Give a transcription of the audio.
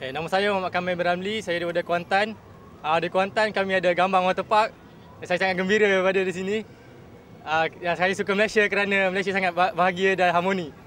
Eh, nama saya Muhammad Kamil Beramli, saya daripada Kuantan. Ah uh, di Kuantan kami ada Gambang Waterpark. Eh, saya sangat gembira berada di sini. uh, saya suka Malaysia kerana Malaysia sangat bahagia dan harmoni.